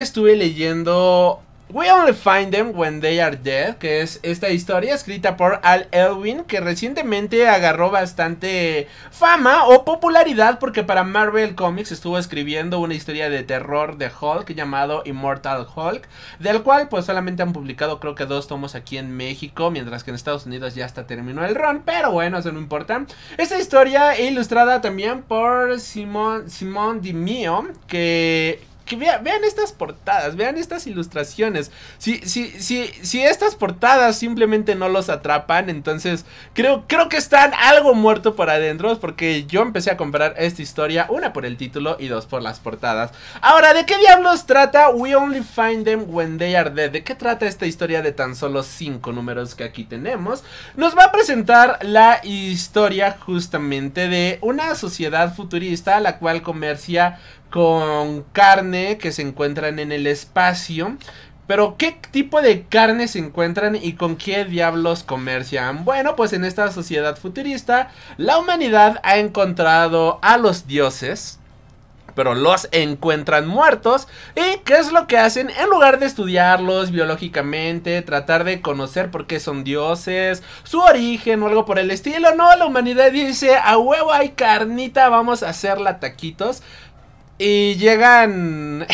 estuve leyendo We Only Find Them When They Are Dead, que es esta historia escrita por Al Elwin, que recientemente agarró bastante fama o popularidad porque para Marvel Comics estuvo escribiendo una historia de terror de Hulk llamado Immortal Hulk, del cual pues solamente han publicado creo que dos tomos aquí en México, mientras que en Estados Unidos ya hasta terminó el run, pero bueno, eso no importa. Esta historia ilustrada también por Simón Simón Dimio, que que vean estas portadas, vean estas ilustraciones. Si, si, si, si estas portadas simplemente no los atrapan, entonces creo, creo que están algo muerto por adentro, porque yo empecé a comprar esta historia, una por el título y dos por las portadas. Ahora, ¿de qué diablos trata We Only Find Them When They Are Dead? ¿De qué trata esta historia de tan solo cinco números que aquí tenemos? Nos va a presentar la historia justamente de una sociedad futurista la cual comercia con carne que se encuentran en el espacio. Pero ¿qué tipo de carne se encuentran y con qué diablos comercian? Bueno, pues en esta sociedad futurista, la humanidad ha encontrado a los dioses, pero los encuentran muertos. ¿Y qué es lo que hacen? En lugar de estudiarlos biológicamente, tratar de conocer por qué son dioses, su origen o algo por el estilo, no, la humanidad dice, a huevo hay carnita, vamos a hacerla taquitos. Y llegan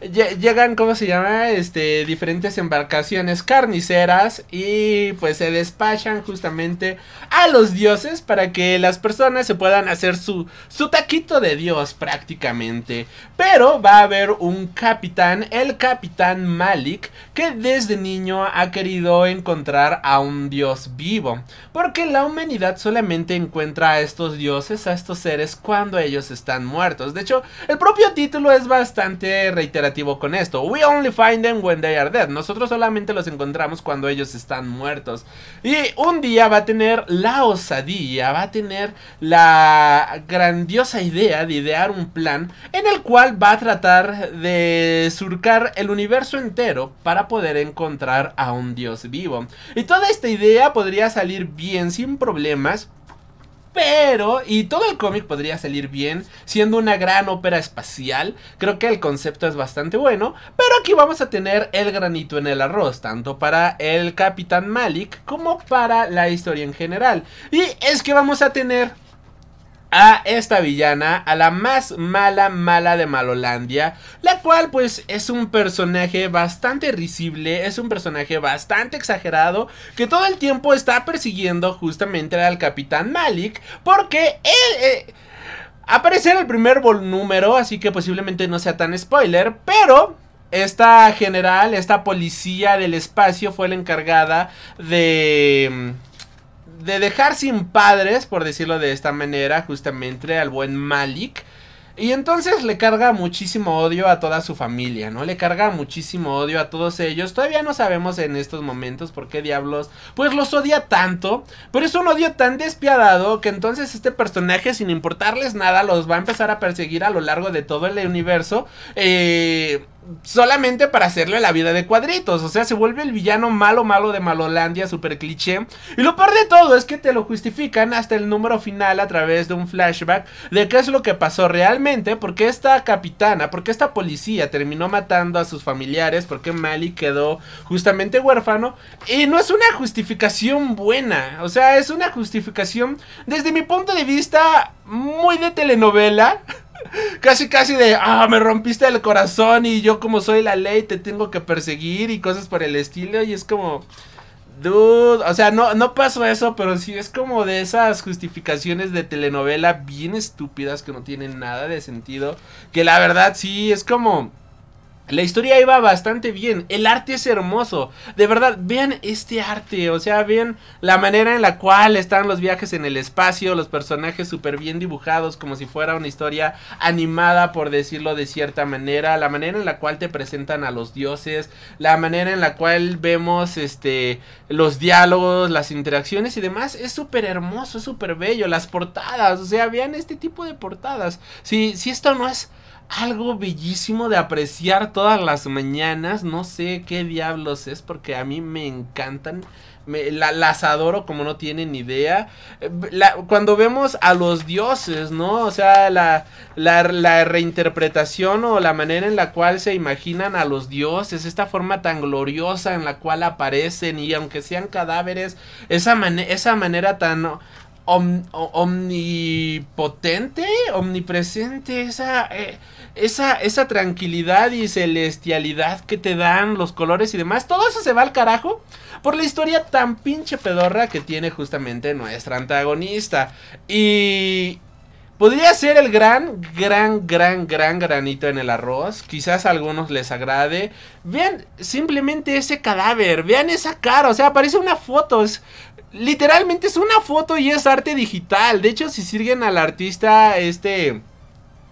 llegan, ¿cómo se llama? Este, diferentes embarcaciones carniceras y pues se despachan justamente a los dioses para que las personas se puedan hacer su, su taquito de dios prácticamente. Pero va a haber un capitán, el capitán Malik, que desde niño ha querido encontrar a un dios vivo. Porque la humanidad solamente encuentra a estos dioses, a estos seres, cuando ellos están muertos. De hecho, el propio título es bastante reiterativo con esto. We only find them when they are dead. Nosotros solamente los encontramos cuando ellos están muertos. Y un día va a tener la osadía, va a tener la grandiosa idea de idear un plan en el cual va a tratar de surcar el universo entero para poder encontrar a un dios vivo. Y toda esta idea podría salir bien sin problemas pero, y todo el cómic podría salir bien, siendo una gran ópera espacial. Creo que el concepto es bastante bueno, pero aquí vamos a tener el granito en el arroz, tanto para el Capitán Malik como para la historia en general. Y es que vamos a tener a esta villana, a la más mala mala de Malolandia, la cual pues es un personaje bastante risible, es un personaje bastante exagerado, que todo el tiempo está persiguiendo justamente al capitán Malik, porque él... Eh, aparece en el primer número, así que posiblemente no sea tan spoiler, pero esta general, esta policía del espacio fue la encargada de mm, de dejar sin padres, por decirlo de esta manera, justamente al buen Malik. Y entonces le carga muchísimo odio a toda su familia, ¿no? Le carga muchísimo odio a todos ellos. Todavía no sabemos en estos momentos por qué diablos, pues los odia tanto. Pero es un odio tan despiadado que entonces este personaje, sin importarles nada, los va a empezar a perseguir a lo largo de todo el universo. Eh solamente para hacerle la vida de cuadritos. O sea, se vuelve el villano malo, malo de Malolandia, super cliché. Y lo peor de todo es que te lo justifican hasta el número final a través de un flashback de qué es lo que pasó realmente, porque esta capitana, porque esta policía terminó matando a sus familiares, porque Mali quedó justamente huérfano. Y no es una justificación buena, o sea, es una justificación desde mi punto de vista muy de telenovela. casi, casi de, ah, me rompiste el corazón y yo como soy la ley te tengo que perseguir y cosas por el estilo. Y es como, dude, o sea, no, no pasó eso, pero sí es como de esas justificaciones de telenovela bien estúpidas que no tienen nada de sentido. Que la verdad sí es como... La historia iba bastante bien, el arte es hermoso, de verdad, vean este arte, o sea, vean la manera en la cual están los viajes en el espacio, los personajes súper bien dibujados, como si fuera una historia animada, por decirlo de cierta manera, la manera en la cual te presentan a los dioses, la manera en la cual vemos este, los diálogos, las interacciones y demás, es súper hermoso, es súper bello, las portadas, o sea, vean este tipo de portadas, si, si esto no es algo bellísimo de apreciar todas las mañanas. No sé qué diablos es porque a mí me encantan. la, las adoro como no tienen idea. Eh, cuando vemos a los dioses, ¿no? O sea, la, reinterpretación o la manera en la cual se imaginan a los dioses, esta forma tan gloriosa en la cual aparecen y aunque sean cadáveres, esa, esa manera tan omnipotente, omnipresente, esa, eh, esa, esa tranquilidad y celestialidad que te dan los colores y demás, todo eso se va al carajo por la historia tan pinche pedorra que tiene justamente nuestra antagonista. Y, Podría ser el gran, gran, gran, gran granito en el arroz. Quizás a algunos les agrade. Vean simplemente ese cadáver. Vean esa cara. O sea, parece una foto. Es, literalmente es una foto y es arte digital. De hecho, si siguen al artista, este,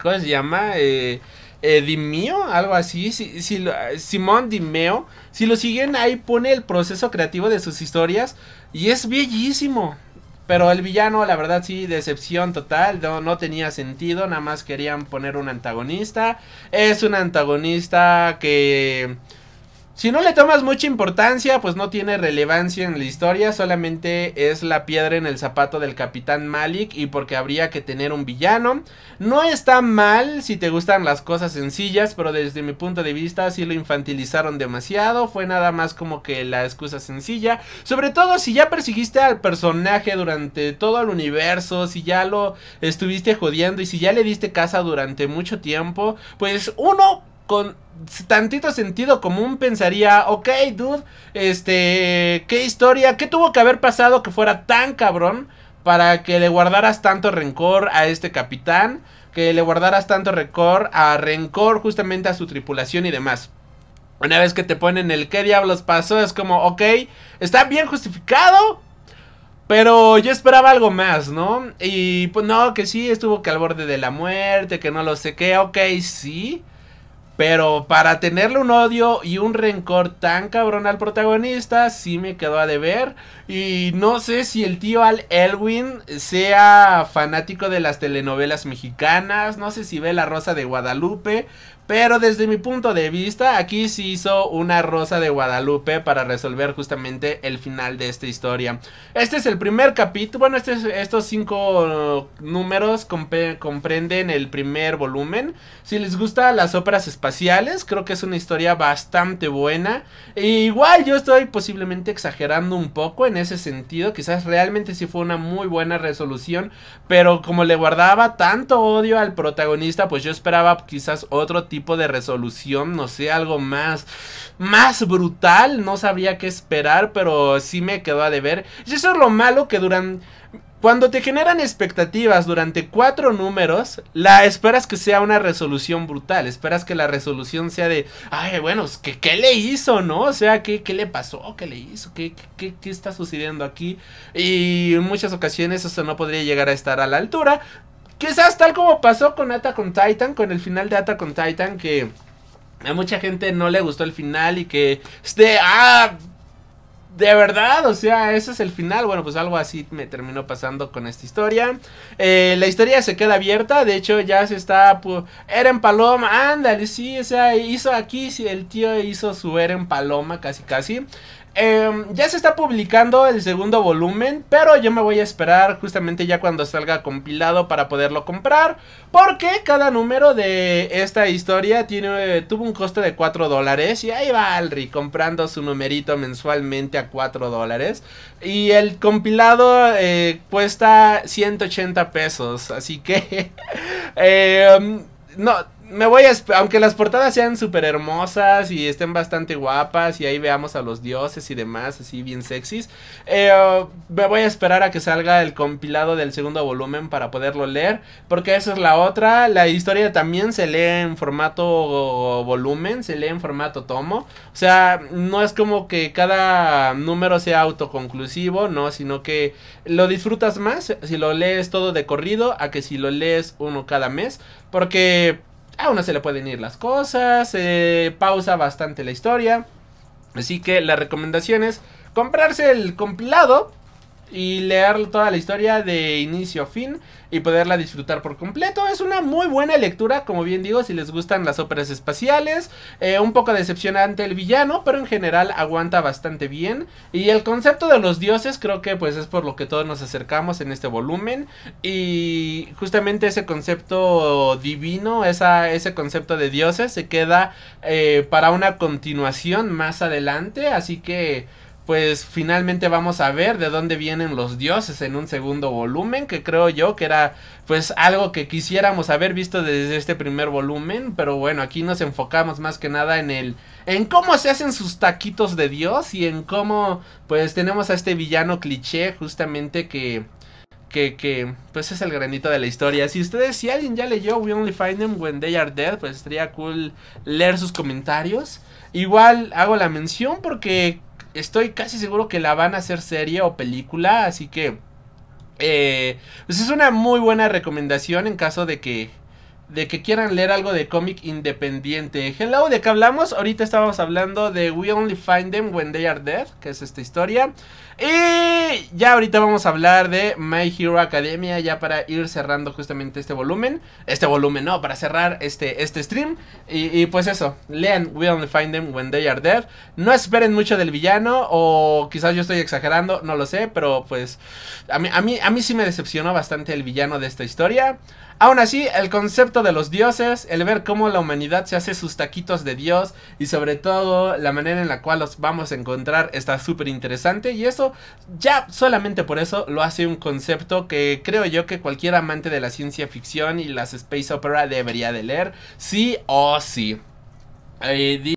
¿cómo se llama? Eh, eh algo así, Simón Dimeo, si lo siguen ahí pone el proceso creativo de sus historias y es bellísimo. Pero el villano, la verdad, sí, decepción total. No, no, tenía sentido. Nada más querían poner un antagonista. Es un antagonista que si no le tomas mucha importancia, pues no tiene relevancia en la historia, solamente es la piedra en el zapato del capitán Malik y porque habría que tener un villano. No está mal si te gustan las cosas sencillas, pero desde mi punto de vista sí lo infantilizaron demasiado, fue nada más como que la excusa sencilla, sobre todo si ya persiguiste al personaje durante todo el universo, si ya lo estuviste jodiendo y si ya le diste casa durante mucho tiempo, pues uno con tantito sentido común pensaría, ok, dude, este, ¿qué historia? ¿Qué tuvo que haber pasado que fuera tan cabrón para que le guardaras tanto rencor a este capitán? Que le guardaras tanto rencor a rencor justamente a su tripulación y demás. Una vez que te ponen el qué diablos pasó, es como, ok, está bien justificado, pero yo esperaba algo más, ¿no? Y pues no, que sí, estuvo que al borde de la muerte, que no lo sé qué, ok, sí. Pero para tenerle un odio y un rencor tan cabrón al protagonista, sí me quedó a deber. Y no sé si el tío Al Elwin sea fanático de las telenovelas mexicanas, no sé si ve La Rosa de Guadalupe, pero desde mi punto de vista, aquí se hizo una Rosa de Guadalupe para resolver justamente el final de esta historia. Este es el primer capítulo, bueno, este estos cinco números comprenden el primer volumen. Si les gustan las óperas espaciales, creo que es una historia bastante buena. E igual yo estoy posiblemente exagerando un poco en ese sentido. Quizás realmente sí fue una muy buena resolución, pero como le guardaba tanto odio al protagonista, pues yo esperaba quizás otro tipo de resolución, no sé, algo más, más brutal. No sabía qué esperar, pero sí me quedó a deber. Y eso es lo malo que duran cuando te generan expectativas durante cuatro números, la esperas que sea una resolución brutal, esperas que la resolución sea de, ay, bueno, ¿qué, le hizo, no? O sea, ¿qué, le pasó? ¿Qué le hizo? ¿Qué, está sucediendo aquí? Y en muchas ocasiones eso no podría llegar a estar a la altura. Quizás tal como pasó con Ata con Titan, con el final de Ata con Titan, que... A mucha gente no le gustó el final y que... Este, ah, de verdad, o sea, ese es el final. Bueno, pues algo así me terminó pasando con esta historia. Eh, la historia se queda abierta, de hecho ya se está... Eren Paloma, ándale, sí, o sea, hizo aquí, el tío hizo su Eren Paloma casi casi. Em, ya se está publicando el segundo volumen, pero yo me voy a esperar justamente ya cuando salga compilado para poderlo comprar, porque cada número de esta historia tuvo un coste de 4 dólares y ahí va Alri comprando su numerito mensualmente a 4 dólares y el compilado eh, cuesta 180 pesos, así que... Em, no, me voy a. Aunque las portadas sean súper hermosas y estén bastante guapas y ahí veamos a los dioses y demás, así bien sexys, eh, me voy a esperar a que salga el compilado del segundo volumen para poderlo leer, porque esa es la otra. La historia también se lee en formato volumen, se lee en formato tomo. O sea, no es como que cada número sea autoconclusivo, no, sino que lo disfrutas más si lo lees todo de corrido a que si lo lees uno cada mes, porque a uno se le pueden ir las cosas, eh, pausa bastante la historia. Así que la recomendación es comprarse el compilado y leer toda la historia de inicio a fin y poderla disfrutar por completo. Es una muy buena lectura, como bien digo, si les gustan las óperas espaciales. Eh, un poco decepcionante el villano, pero en general aguanta bastante bien. Y el concepto de los dioses creo que pues es por lo que todos nos acercamos en este volumen. Y justamente ese concepto divino, ese concepto de dioses se queda eh, para una continuación más adelante. Así que pues finalmente vamos a ver de dónde vienen los dioses en un segundo volumen, que creo yo que era pues algo que quisiéramos haber visto desde este primer volumen, pero bueno, aquí nos enfocamos más que nada en el en cómo se hacen sus taquitos de dios y en cómo pues tenemos a este villano cliché justamente que que, que pues es el granito de la historia. Si ustedes, si alguien ya leyó We Only Find Them When They Are Dead, pues estaría cool leer sus comentarios. Igual hago la mención porque estoy casi seguro que la van a hacer serie o película, así que... Eh, pues es una muy buena recomendación en caso de que de que quieran leer algo de cómic independiente. Hello, ¿de qué hablamos? Ahorita estábamos hablando de We Only Find Them When They Are Dead, que es esta historia. Y ya ahorita vamos a hablar de My Hero Academia, ya para ir cerrando justamente este volumen. Este volumen, no, para cerrar este, este stream. Y, pues eso, lean We Only Find Them When They Are Dead. No esperen mucho del villano, o quizás yo estoy exagerando, no lo sé, pero pues a mí, a mí, a mí sí me decepcionó bastante el villano de esta historia. Aún así, el concepto de los dioses, el ver cómo la humanidad se hace sus taquitos de Dios y sobre todo la manera en la cual los vamos a encontrar está súper interesante y eso ya solamente por eso lo hace un concepto que creo yo que cualquier amante de la ciencia ficción y las space opera debería de leer, sí o sí. Eh,